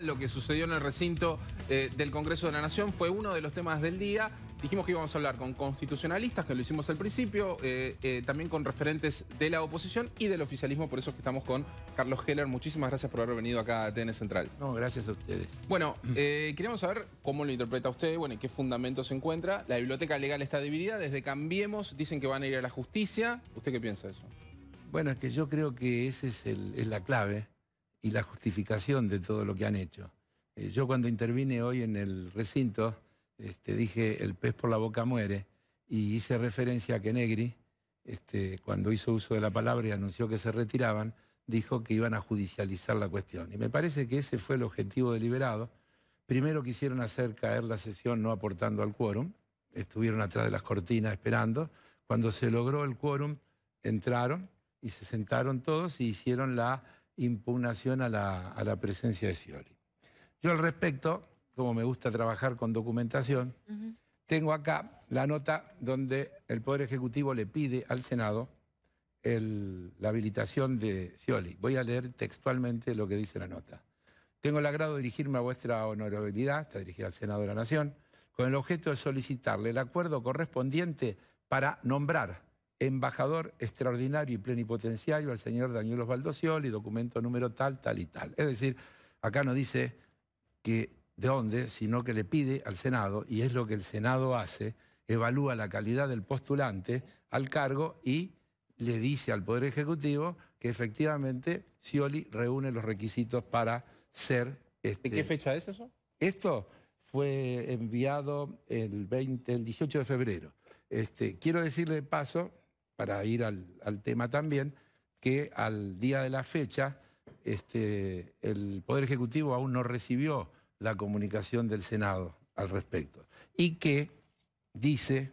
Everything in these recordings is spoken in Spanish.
Lo que sucedió en el recinto eh, del Congreso de la Nación fue uno de los temas del día. Dijimos que íbamos a hablar con constitucionalistas, que lo hicimos al principio, eh, eh, también con referentes de la oposición y del oficialismo, por eso es que estamos con Carlos Heller. Muchísimas gracias por haber venido acá a TN Central. No, gracias a ustedes. Bueno, queríamos saber cómo lo interpreta usted, bueno, qué fundamento se encuentra. La biblioteca legal está dividida, desde Cambiemos dicen que van a ir a la justicia. ¿Usted qué piensa de eso? Bueno, es que yo creo que esa es la clave y la justificación de todo lo que han hecho. Eh, yo cuando intervine hoy en el recinto, este, dije el pez por la boca muere y hice referencia a que Negri, este, cuando hizo uso de la palabra y anunció que se retiraban, dijo que iban a judicializar la cuestión. Y me parece que ese fue el objetivo deliberado. Primero quisieron hacer caer la sesión no aportando al quórum, estuvieron atrás de las cortinas esperando. Cuando se logró el quórum, entraron y se sentaron todos y hicieron la impugnación a la, presencia de Scioli. Yo al respecto, como me gusta trabajar con documentación, tengo acá la nota donde el Poder Ejecutivo le pide al Senado la habilitación de Scioli. Voy a leer textualmente lo que dice la nota. Tengo el agrado de dirigirme a vuestra honorabilidad, está dirigida al Senado de la Nación, con el objeto de solicitarle el acuerdo correspondiente para nombrar embajador extraordinario y plenipotenciario al señor Daniel Osvaldo Scioli... documento número tal, tal y tal. Es decir, acá no dice de dónde, sino que le pide al Senado, y es lo que el Senado hace, evalúa la calidad del postulante al cargo y le dice al Poder Ejecutivo que efectivamente sioli reúne los requisitos para ser... Este. qué fecha es eso? Esto fue enviado el, 20, el 18 de febrero. Este, quiero decirle de paso para ir al, tema también, que al día de la fecha este, el Poder Ejecutivo aún no recibió la comunicación del Senado al respecto. Y que dice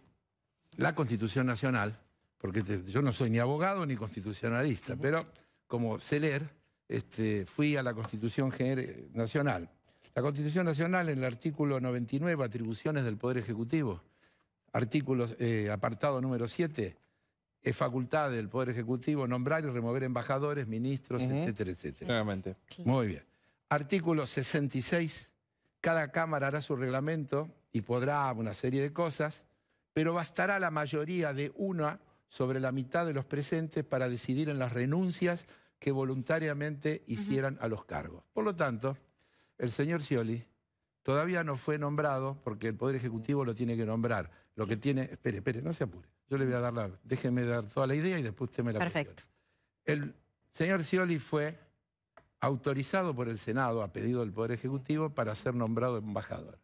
la Constitución Nacional, porque este, yo no soy ni abogado ni constitucionalista, pero como celer este, fui a la Constitución Nacional. La Constitución Nacional en el artículo 99, atribuciones del Poder Ejecutivo, artículo, eh, apartado número 7, es facultad del Poder Ejecutivo nombrar y remover embajadores, ministros, etcétera, etcétera. Claramente. Muy bien. Artículo 66. Cada Cámara hará su reglamento y podrá una serie de cosas, pero bastará la mayoría de una sobre la mitad de los presentes para decidir en las renuncias que voluntariamente hicieran a los cargos. Por lo tanto, el señor Scioli Todavía no fue nombrado porque el Poder Ejecutivo lo tiene que nombrar. Lo que tiene. Espere, espere, no se apure. Yo le voy a dar la. Déjeme dar toda la idea y después usted me la Perfecto. El señor Scioli fue autorizado por el Senado a pedido del Poder Ejecutivo para ser nombrado embajador.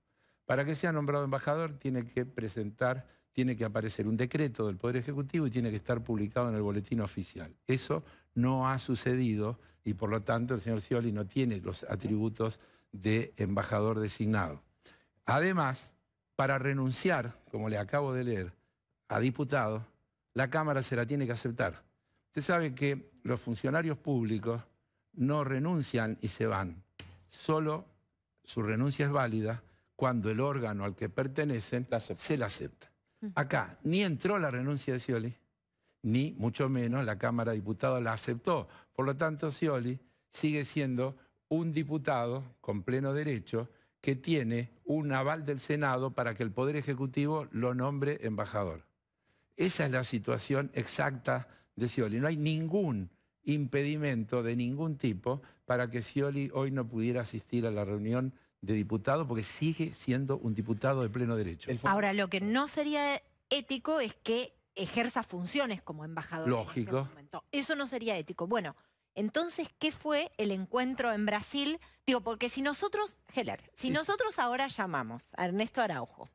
Para que sea nombrado embajador tiene que presentar, tiene que aparecer un decreto del Poder Ejecutivo y tiene que estar publicado en el boletín oficial. Eso no ha sucedido y por lo tanto el señor Scioli no tiene los atributos de embajador designado. Además, para renunciar, como le acabo de leer, a diputado, la Cámara se la tiene que aceptar. Usted sabe que los funcionarios públicos no renuncian y se van. Solo su renuncia es válida cuando el órgano al que pertenecen se la acepta. Acá ni entró la renuncia de Scioli, ni mucho menos la Cámara de Diputados la aceptó. Por lo tanto, Scioli sigue siendo un diputado con pleno derecho que tiene un aval del Senado para que el Poder Ejecutivo lo nombre embajador. Esa es la situación exacta de Scioli. No hay ningún impedimento de ningún tipo para que Scioli hoy no pudiera asistir a la reunión de diputados porque sigue siendo un diputado de pleno derecho. Ahora, lo que no sería ético es que ejerza funciones como embajador. Este Lógico. Eso no sería ético. Bueno, entonces, ¿qué fue el encuentro en Brasil? Digo, porque si nosotros, Heller, si nosotros ahora llamamos a Ernesto Araujo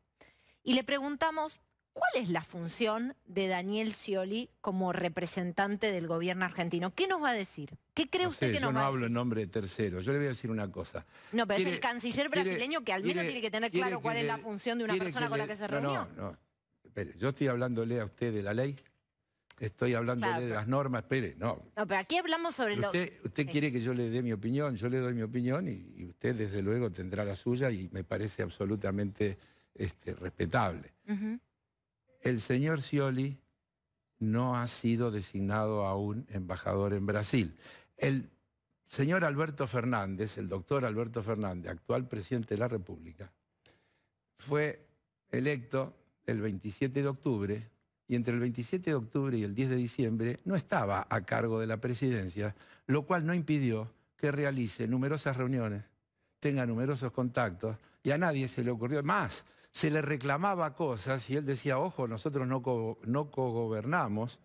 y le preguntamos cuál es la función de Daniel Scioli como representante del gobierno argentino, ¿qué nos va a decir? ¿Qué cree usted que nos va a decir? Yo no hablo en nombre de tercero, yo le voy a decir una cosa. No, pero es el canciller brasileño que al menos tiene que tener claro cuál es la función de una persona con la que se reunió. no, no. yo estoy hablándole a usted de la ley estoy hablando de las normas, espere, no. No, pero aquí hablamos sobre usted, Usted quiere que yo le dé mi opinión, yo le doy mi opinión y, usted desde luego tendrá la suya y me parece absolutamente este, respetable. El señor Scioli no ha sido designado aún embajador en Brasil. El señor Alberto Fernández, el doctor Alberto Fernández, actual presidente de la República, fue electo el 27 de octubre y entre el 27 de octubre y el 10 de diciembre no estaba a cargo de la presidencia, lo cual no impidió que realice numerosas reuniones, tenga numerosos contactos y a nadie se le ocurrió más. Se le reclamaba cosas y él decía, ojo, nosotros no, no cogobernamos,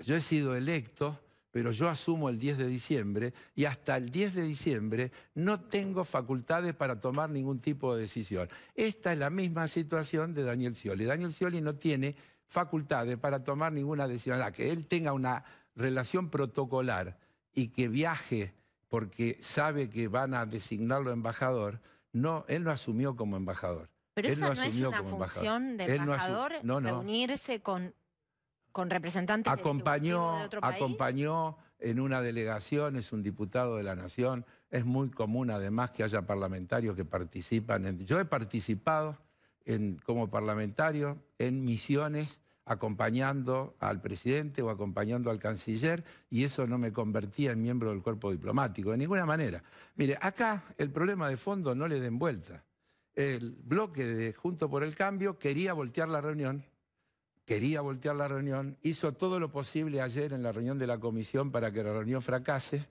yo he sido electo, pero yo asumo el 10 de diciembre y hasta el 10 de diciembre no tengo facultades para tomar ningún tipo de decisión. Esta es la misma situación de Daniel Scioli. Daniel Scioli no tiene facultades para tomar ninguna decisión. que él tenga una relación protocolar y que viaje porque sabe que van a designarlo embajador, no, él no asumió como embajador. Pero esa no, es una función de embajador, no no, reunirse con, con representantes acompañó, de otro país. Acompañó en una delegación, es un diputado de la Nación. Es muy común, además, que haya parlamentarios que participan. En, yo he participado como parlamentario en misiones acompañando al presidente o acompañando al canciller y eso no me convertía en miembro del cuerpo diplomático, de ninguna manera. Mire, acá el problema de fondo no le den vuelta. El bloque de Junto por el Cambio quería voltear la reunión, quería voltear la reunión, hizo todo lo posible ayer en la reunión de la comisión para que la reunión fracase.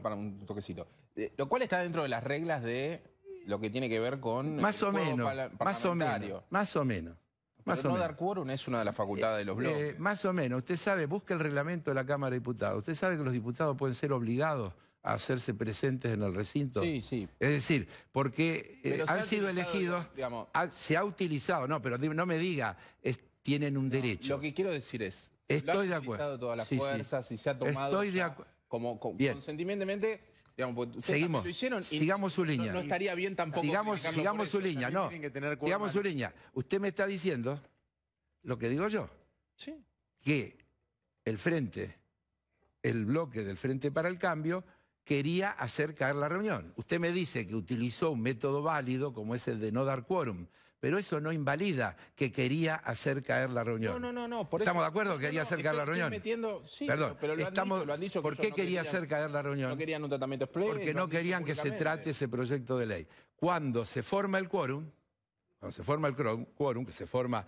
para un toquecito, eh, lo cual está dentro de las reglas de lo que tiene que ver con más o menos, más o menos, más o menos. no dar quórum es una de las facultades de los eh, bloques. Eh, más o menos. Usted sabe, busque el reglamento de la Cámara de Diputados. Usted sabe que los diputados pueden ser obligados a hacerse presentes en el recinto. Sí, sí. Es decir, porque eh, han sido elegidos, se ha utilizado, no, pero no me diga, tienen un derecho. Lo que quiero decir es, Estoy de acuerdo. todas las fuerzas se ha tomado Estoy de como, consentimentemente Seguimos. sigamos su línea. No, estaría bien tampoco. Sigamos, sigamos su línea, no. Sigamos su línea. Usted me está diciendo lo que digo yo. Sí. Que el frente, el bloque del Frente para el Cambio, quería hacer caer la reunión. Usted me dice que utilizó un método válido como es el de no dar quórum pero eso no invalida que quería hacer caer la reunión. No, no, no, no. ¿Estamos de acuerdo? Quería hacer caer la reunión. sí, Perdón, pero, lo, estamos, han dicho, lo han dicho ¿Por qué quería hacer caer la reunión? No querían un tratamiento explícito. Porque no querían que se trate ese proyecto de ley. Cuando se forma el quórum, cuando se forma el quórum, que se forma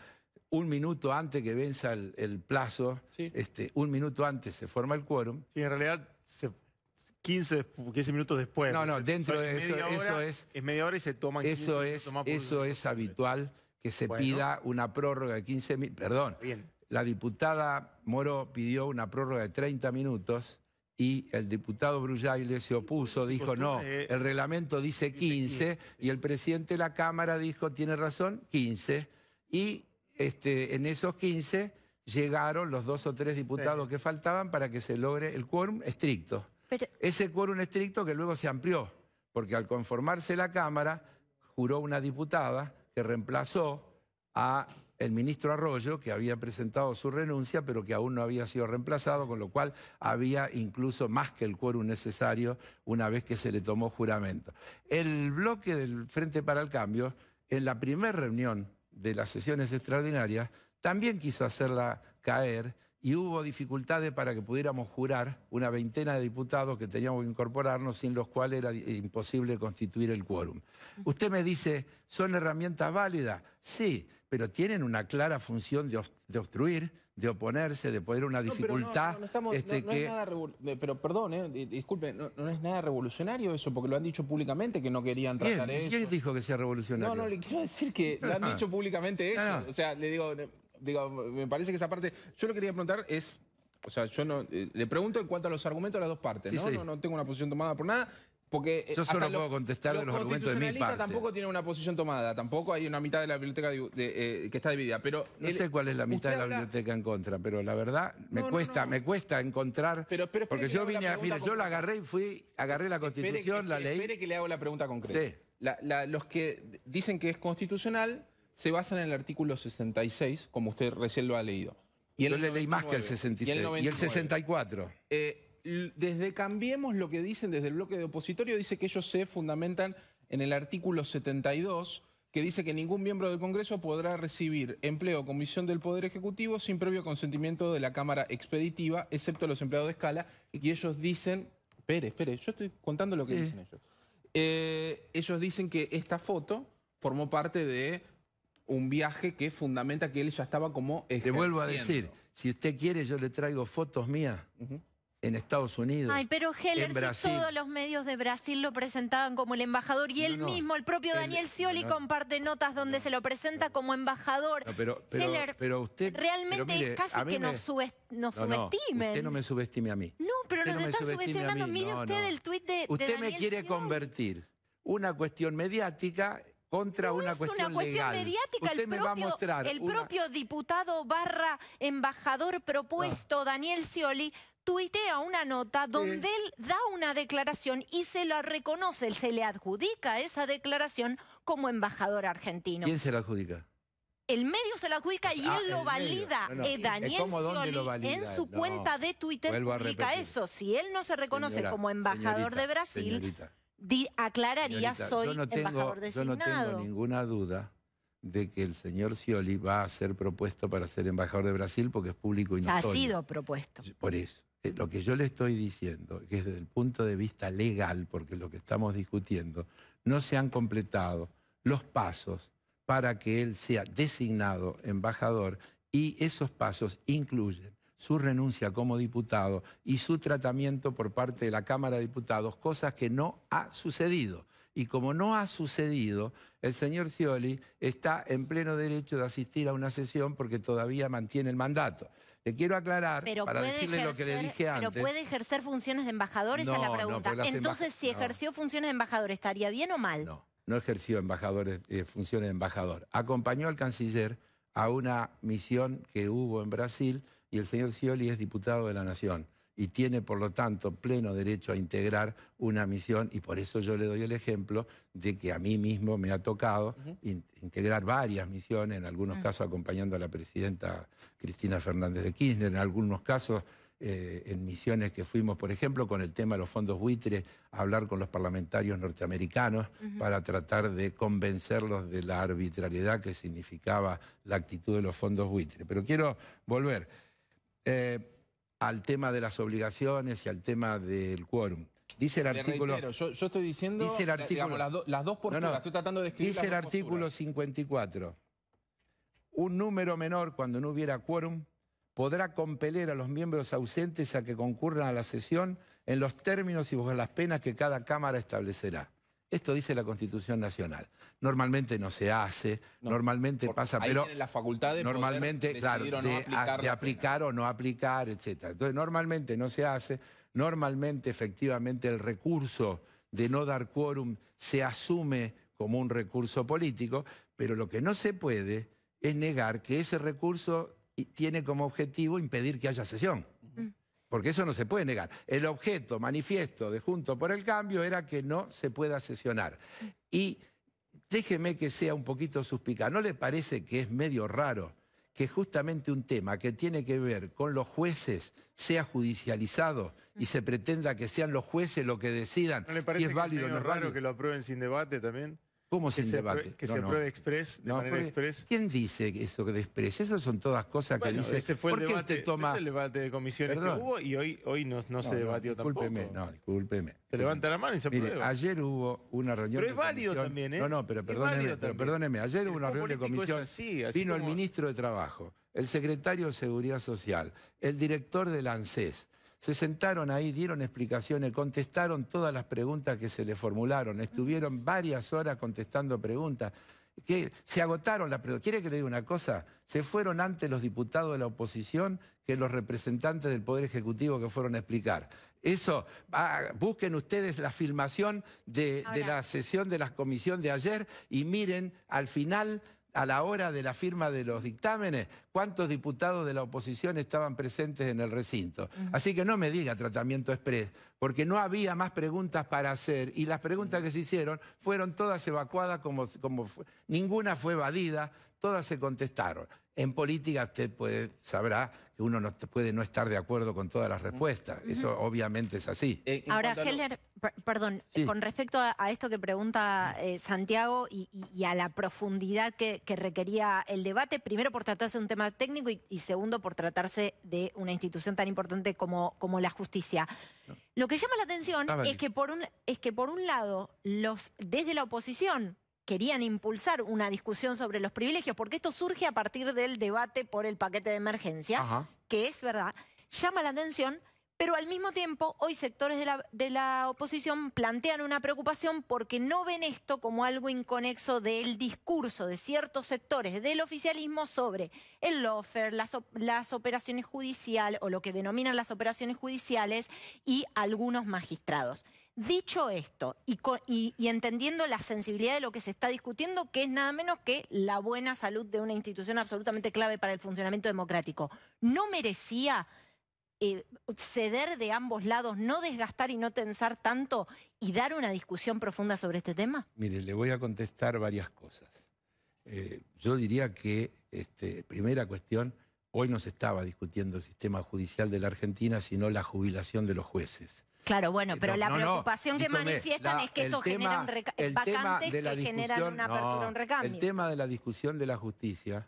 un minuto antes que venza el, plazo, este, un minuto antes se forma el quórum. Sí, en realidad se 15, minutos después. No, no, dentro de eso, es... Es media hora y se toman 15 eso es, Eso es habitual que se pida una prórroga de 15 minutos. Perdón. La diputada Moro pidió una prórroga de 30 minutos y el diputado Bruyaile se opuso, dijo no, eh, el reglamento dice 15 y el presidente de la Cámara dijo, tiene razón, 15. Y este, en esos 15 llegaron los dos o tres diputados que faltaban para que se logre el quórum estricto. Ese quórum estricto que luego se amplió, porque al conformarse la Cámara, juró una diputada que reemplazó a el ministro Arroyo, que había presentado su renuncia, pero que aún no había sido reemplazado, con lo cual había incluso más que el quórum necesario una vez que se le tomó juramento. El bloque del Frente para el Cambio, en la primera reunión de las sesiones extraordinarias, también quiso hacerla caer y hubo dificultades para que pudiéramos jurar una veintena de diputados que teníamos que incorporarnos, sin los cuales era imposible constituir el quórum. Usted me dice, ¿son herramientas válidas? Sí, pero tienen una clara función de, obstruir, de oponerse, de poner una dificultad. No, pero perdón, eh, no, es nada revolucionario eso, porque lo han dicho públicamente que no querían tratar eso. ¿Quién dijo que sea revolucionario? No, no, le quiero decir que lo han dicho públicamente eso. Ah. O sea, le digo, me parece que esa parte... Yo lo quería preguntar es... O sea, yo no... Eh, le pregunto en cuanto a los argumentos de las dos partes, ¿no? ¿no? tengo una posición tomada por nada. Porque eh, Yo solo puedo contestar los argumentos de mi parte. tampoco tiene una posición tomada, tampoco hay una mitad de la biblioteca eh, que está dividida. Pero No sé cuál es la mitad de la biblioteca en contra, pero la verdad me cuesta, me cuesta encontrar. Pero- porque yo vine, yo la agarré y fui, agarré la Constitución, la ley... Espere que le hago la pregunta concreta. los que dicen que es constitucional se basan en el artículo 66, como usted recién lo ha leído. Y Yo le leí más que el 66. Y el, 64. Eh, desde Cambiemos, lo que dicen desde el bloque de opositorio, dice que ellos se fundamentan en el artículo 72, que dice que ningún miembro del Congreso podrá recibir empleo o comisión del Poder Ejecutivo sin previo consentimiento de la Cámara Expeditiva, excepto los empleados de escala. Y ellos dicen... Espere, espere, yo estoy contando lo que dicen ellos. Eh, ellos dicen que esta foto formó parte de un viaje que fundamenta que él ya estaba como Te vuelvo a decir, si usted quiere yo le traigo fotos mías en Estados Unidos, Ay, pero Heller, Si todos los medios de Brasil lo presentaban como el embajador y él mismo, el propio Daniel Scioli comparte notas donde se lo presenta como embajador. pero, pero, usted... Realmente casi que nos, usted no me subestime a mí. No, pero usted nos está subestimando. Mire usted el tuit de, usted me quiere convertir una cuestión mediática una es una cuestión mediática. el propio, diputado barra embajador propuesto, ah. Daniel Scioli, tuitea una nota donde él da una declaración y se la reconoce, se le adjudica esa declaración como embajador argentino. ¿Quién se la adjudica? El medio se la adjudica y ah, él lo valida. Eh, Daniel Scioli en su cuenta de Twitter publica eso. Si él no se reconoce como embajador de Brasil aclararía, soy embajador designado. Yo no tengo ninguna duda de que el señor Scioli va a ser propuesto para ser embajador de Brasil porque es público y notorio. Ha sido propuesto. Por eso. Eh, lo que yo le estoy diciendo, que desde el punto de vista legal, porque lo que estamos discutiendo, no se han completado los pasos para que él sea designado embajador y esos pasos incluyen su renuncia como diputado y su tratamiento por parte de la Cámara de Diputados, cosas que no ha sucedido. Y como no ha sucedido, el señor Cioli está en pleno derecho de asistir a una sesión porque todavía mantiene el mandato. Le quiero aclarar para decirle lo que le dije antes. Pero puede ejercer funciones de embajador, esa es la pregunta. Entonces, si ejerció funciones de embajador, ¿estaría bien o mal? No, no ejerció eh, funciones de embajador. Acompañó al canciller a una misión que hubo en Brasil y el señor Scioli es diputado de la Nación y tiene, por lo tanto, pleno derecho a integrar una misión y por eso yo le doy el ejemplo de que a mí mismo me ha tocado integrar varias misiones, en algunos mm. casos acompañando a la presidenta Cristina Fernández de Kirchner, en algunos casos eh, en misiones que fuimos, por ejemplo, con el tema de los fondos buitres, a hablar con los parlamentarios norteamericanos para tratar de convencerlos de la arbitrariedad que significaba la actitud de los fondos buitres. Pero quiero volver. Eh, al tema de las obligaciones y al tema del quórum. Dice el artículo. yo, estoy diciendo. Dice el eh, artículo, las, dos tratando de escribir. Dice el artículo 54. Un número menor, cuando no hubiera quórum, podrá compeler a los miembros ausentes a que concurran a la sesión en los términos y bajo las penas que cada Cámara establecerá. Esto dice la Constitución Nacional. Normalmente no se hace, normalmente pasa, pero la facultad normalmente, claro, de, aplicar, o no aplicar, etc. Entonces, normalmente no se hace, normalmente efectivamente el recurso de no dar quórum se asume como un recurso político, pero lo que no se puede es negar que ese recurso tiene como objetivo impedir que haya sesión porque eso no se puede negar. El objeto manifiesto de Junto por el Cambio era que no se pueda sesionar. Y déjeme que sea un poquito suspicaz. ¿No le parece que es medio raro que justamente un tema que tiene que ver con los jueces sea judicializado y se pretenda que sean los jueces los que decidan ¿No le parece que es raro que lo aprueben sin debate también? ¿Cómo se debate? Que se apruebe no. de manera express. ¿Quién dice eso de express? Esas son todas cosas que dice... Ese fue el debate, el debate de comisiones que hubo y hoy, hoy no, se debatió discúlpeme, tampoco. No, discúlpeme. Se levanta la mano y se aprueba. ayer hubo una reunión Pero es válido también, ¿eh? No, no, pero perdóneme, perdóneme. Ayer hubo una reunión de comisión. vino el ministro de Trabajo, el secretario de Seguridad Social, el director del ANSES, se sentaron ahí, dieron explicaciones, contestaron todas las preguntas que se le formularon, estuvieron varias horas contestando preguntas. Que se agotaron las preguntas. ¿Quiere que le diga una cosa? Se fueron antes los diputados de la oposición que los representantes del Poder Ejecutivo que fueron a explicar. Eso, busquen ustedes la filmación de la sesión de la comisión de ayer y miren al final a la hora de la firma de los dictámenes, cuántos diputados de la oposición estaban presentes en el recinto. Así que no me diga tratamiento exprés, porque no había más preguntas para hacer y las preguntas que se hicieron fueron todas evacuadas como, como ninguna fue evadida, todas se contestaron. En política usted puede, sabrá que uno no puede no estar de acuerdo con todas las respuestas. Eso obviamente es así. Eh, Ahora, Heller, perdón, con respecto a, esto que pregunta eh, Santiago y, a la profundidad que, que requería el debate, primero por tratarse de un tema técnico y, segundo por tratarse de una institución tan importante como, como la justicia. Lo que llama la atención es que, por un, es que por un lado, los desde la oposición querían impulsar una discusión sobre los privilegios, porque esto surge a partir del debate por el paquete de emergencia, que es verdad, llama la atención pero al mismo tiempo, hoy sectores de la, oposición plantean una preocupación porque no ven esto como algo inconexo del discurso de ciertos sectores del oficialismo sobre el lofer, las, operaciones judiciales o lo que denominan las operaciones judiciales y algunos magistrados. Dicho esto y entendiendo la sensibilidad de lo que se está discutiendo, que es nada menos que la buena salud de una institución absolutamente clave para el funcionamiento democrático, ¿no merecía eh, ceder de ambos lados, no desgastar y no tensar tanto y dar una discusión profunda sobre este tema? Mire, le voy a contestar varias cosas. Eh, yo diría que, este, primera cuestión, hoy no se estaba discutiendo el sistema judicial de la Argentina, sino la jubilación de los jueces. Claro, bueno, eh, pero la preocupación que manifiestan es que esto genera un vacantes que generan una apertura, un recambio. El tema de la discusión de la justicia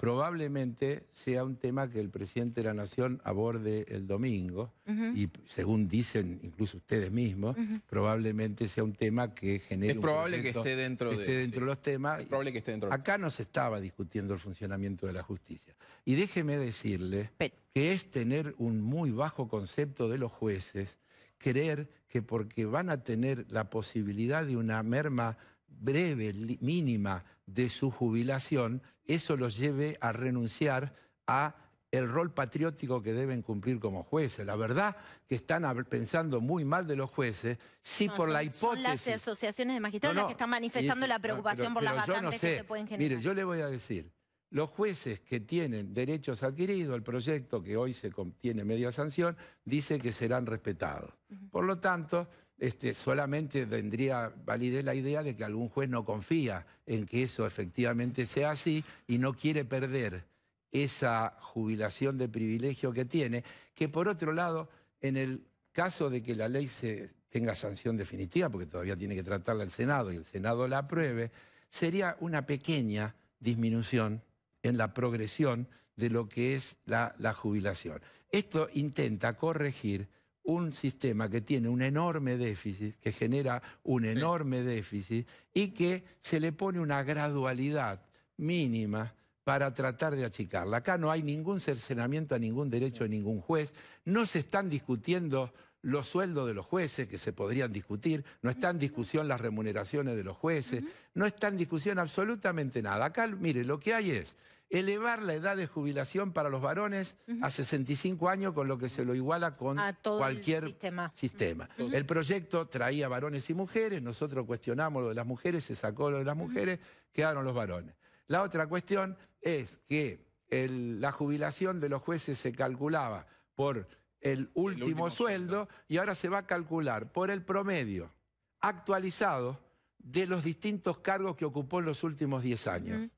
probablemente sea un tema que el presidente de la Nación aborde el domingo y según dicen incluso ustedes mismos, probablemente sea un tema que genere... Es probable que esté dentro, que esté dentro de los temas. Es probable que esté dentro. Acá no se estaba discutiendo el funcionamiento de la justicia. Y déjeme decirle que es tener un muy bajo concepto de los jueces creer que porque van a tener la posibilidad de una merma breve, mínima, de su jubilación, eso los lleve a renunciar a el rol patriótico que deben cumplir como jueces. La verdad que están pensando muy mal de los jueces, sí por la hipótesis. Son las asociaciones de magistrados las que están manifestando la preocupación ah, por las vacantes que se pueden generar. Mire, yo le voy a decir, los jueces que tienen derechos adquiridos, el proyecto que hoy se tiene media sanción, dice que serán respetados. Por lo tanto, este, solamente tendría validez la idea de que algún juez no confía en que eso efectivamente sea así y no quiere perder esa jubilación de privilegio que tiene, que por otro lado, en el caso de que la ley se tenga sanción definitiva, porque todavía tiene que tratarla el Senado y el Senado la apruebe, sería una pequeña disminución en la progresión de lo que es la jubilación. Esto intenta corregir un sistema que tiene un enorme déficit, que genera un enorme déficit y que se le pone una gradualidad mínima para tratar de achicarla. Acá no hay ningún cercenamiento a ningún derecho de ningún juez, no se están discutiendo los sueldos de los jueces, que se podrían discutir, no está en discusión las remuneraciones de los jueces, no está en discusión absolutamente nada. Acá, mire, lo que hay es elevar la edad de jubilación para los varones a 65 años, con lo que se lo iguala con cualquier sistema. El proyecto traía varones y mujeres, nosotros cuestionamos lo de las mujeres, se sacó lo de las mujeres, quedaron los varones. La otra cuestión es que la jubilación de los jueces se calculaba por el último, sueldo, sueldo y ahora se va a calcular por el promedio actualizado de los distintos cargos que ocupó en los últimos 10 años.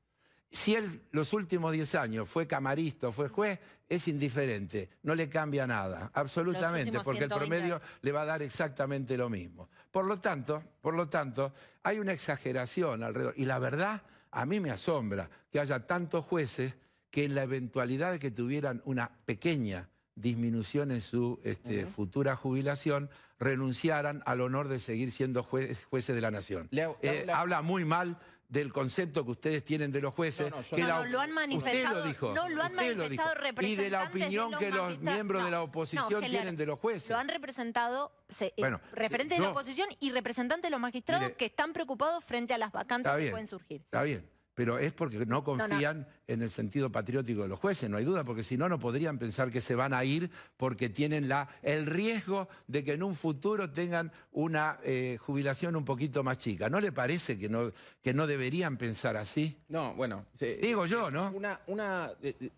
Si él los últimos 10 años fue camarista o fue juez, es indiferente, no le cambia nada, absolutamente, porque el promedio le va a dar exactamente lo mismo. Por lo tanto, por lo tanto, hay una exageración alrededor. Y la verdad, a mí me asombra que haya tantos jueces que en la eventualidad de que tuvieran una pequeña disminución en su este, futura jubilación, renunciaran al honor de seguir siendo jueces de la nación. Eh, habla muy mal del concepto que ustedes tienen de los jueces. No, que lo han manifestado. No, lo han manifestado Y de la opinión que los miembros de la oposición tienen de los jueces. Lo han representado eh, referentes de la oposición y representantes de los magistrados que están preocupados frente a las vacantes que pueden surgir. Está bien pero es porque no confían en el sentido patriótico de los jueces, no hay duda, porque si no, no podrían pensar que se van a ir porque tienen la, el riesgo de que en un futuro tengan una eh, jubilación un poquito más chica. ¿No le parece que no, que no deberían pensar así? No, bueno. Digo yo, ¿no? Una, una, eh, eh,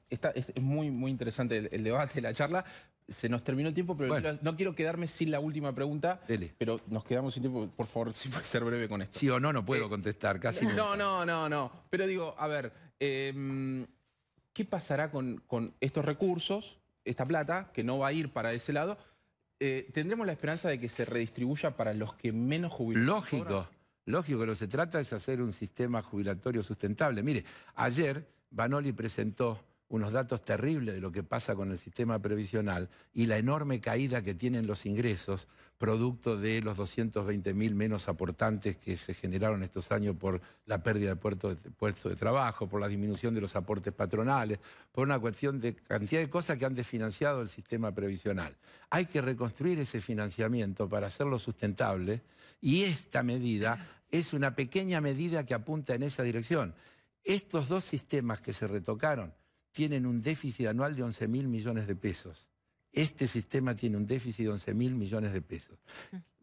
es muy, muy interesante el debate, la charla, se nos terminó el tiempo, pero no quiero quedarme sin la última pregunta. Dele. Pero nos quedamos sin tiempo. Por favor, si puede ser breve con esto. Sí o no, no puedo eh, contestar, casi. No, no, no, no. Pero digo, a ver, em, ¿qué pasará con, estos recursos, esta plata, que no va a ir para ese lado? Eh, ¿Tendremos la esperanza de que se redistribuya para los que menos jubilan? Lógico, lógico. Lo que se trata es hacer un sistema jubilatorio sustentable. Mire, ayer vanoli presentó unos datos terribles de lo que pasa con el sistema previsional y la enorme caída que tienen los ingresos, producto de los 220 mil menos aportantes que se generaron estos años por la pérdida de puestos de, de trabajo, por la disminución de los aportes patronales, por una cuestión de cantidad de cosas que han desfinanciado el sistema previsional. Hay que reconstruir ese financiamiento para hacerlo sustentable y esta medida es una pequeña medida que apunta en esa dirección. Estos dos sistemas que se retocaron, tienen un déficit anual de 11 mil millones de pesos. Este sistema tiene un déficit de 11.000 millones de pesos,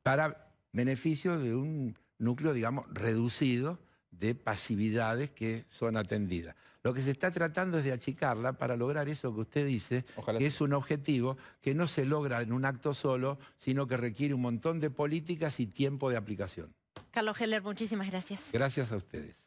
para beneficio de un núcleo, digamos, reducido de pasividades que son atendidas. Lo que se está tratando es de achicarla para lograr eso que usted dice, que es un objetivo que no se logra en un acto solo, sino que requiere un montón de políticas y tiempo de aplicación. Carlos Heller, muchísimas gracias. Gracias a ustedes.